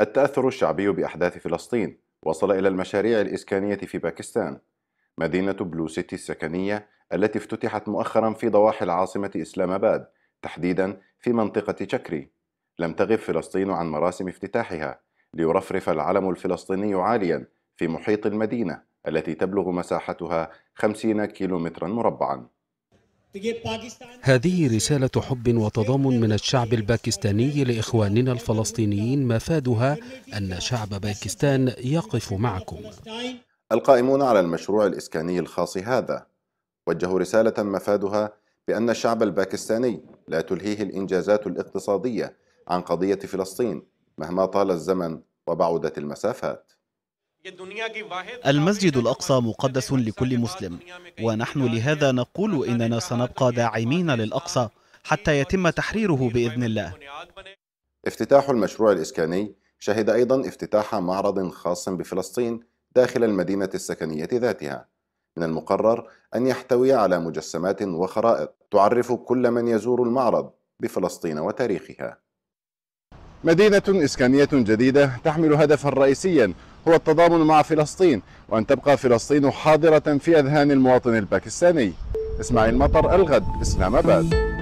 التأثر الشعبي بأحداث فلسطين وصل إلى المشاريع الإسكانية في باكستان مدينة بلو سيتي السكنية التي افتتحت مؤخرا في ضواحي العاصمة إسلام آباد تحديدا في منطقة شكري لم تغب فلسطين عن مراسم افتتاحها ليرفرف العلم الفلسطيني عاليا في محيط المدينة التي تبلغ مساحتها 50 كيلومترا مربعا هذه رسالة حب وتضامن من الشعب الباكستاني لإخواننا الفلسطينيين مفادها أن شعب باكستان يقف معكم القائمون على المشروع الإسكاني الخاص هذا وجهوا رسالة مفادها بأن الشعب الباكستاني لا تلهيه الإنجازات الاقتصادية عن قضية فلسطين مهما طال الزمن وبعدت المسافات المسجد الأقصى مقدس لكل مسلم ونحن لهذا نقول إننا سنبقى داعمين للأقصى حتى يتم تحريره بإذن الله افتتاح المشروع الإسكاني شهد أيضا افتتاح معرض خاص بفلسطين داخل المدينة السكنية ذاتها من المقرر أن يحتوي على مجسمات وخرائط تعرف كل من يزور المعرض بفلسطين وتاريخها مدينة إسكانية جديدة تحمل هدفا رئيسيا هو التضامن مع فلسطين وأن تبقى فلسطين حاضرة في أذهان المواطن الباكستاني إسماعيل مطر الغد إسلام أباد